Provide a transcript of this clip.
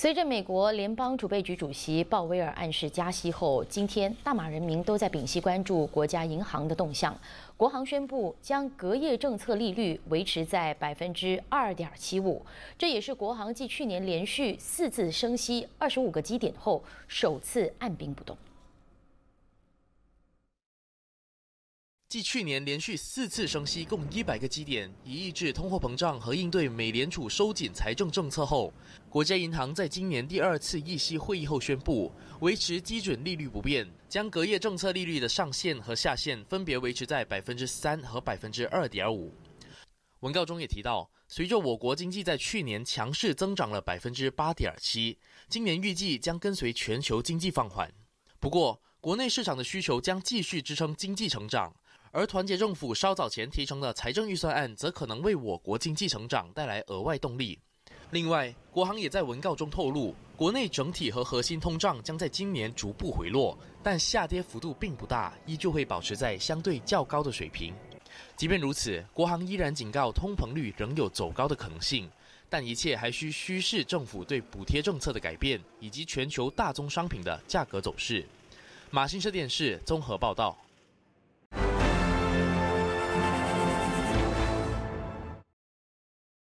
随着美国联邦储备局主席鲍威尔暗示加息后，今天大马人民都在屏息关注国家银行的动向。国行宣布将隔夜政策利率维持在百分之二点七五，这也是国行继去年连续四次升息二十五个基点后，首次按兵不动。继去年连续四次升息，共一百个基点，以抑制通货膨胀和应对美联储收紧财政政策后，国家银行在今年第二次议息会议后宣布维持基准利率不变，将隔夜政策利率的上限和下限分别维持在百分之三和百分之二点五。文告中也提到，随着我国经济在去年强势增长了百分之八点七，今年预计将跟随全球经济放缓。不过，国内市场的需求将继续支撑经济成长。而团结政府稍早前提成的财政预算案，则可能为我国经济成长带来额外动力。另外，国行也在文告中透露，国内整体和核心通胀将在今年逐步回落，但下跌幅度并不大，依旧会保持在相对较高的水平。即便如此，国行依然警告，通膨率仍有走高的可能性，但一切还需需视政府对补贴政策的改变以及全球大宗商品的价格走势。马新社电视综合报道。